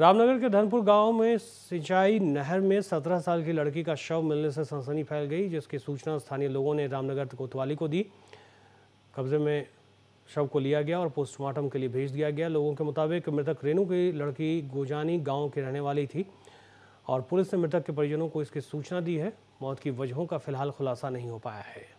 रामनगर के धनपुर गांव में सिंचाई नहर में 17 साल की लड़की का शव मिलने से सनसनी फैल गई जिसकी सूचना स्थानीय लोगों ने रामनगर कोतवाली को दी कब्जे में शव को लिया गया और पोस्टमार्टम के लिए भेज दिया गया लोगों के मुताबिक मृतक रेणु की लड़की गोजानी गांव की रहने वाली थी और पुलिस ने मृतक के परिजनों को इसकी सूचना दी है मौत की वजहों का फिलहाल खुलासा नहीं हो पाया है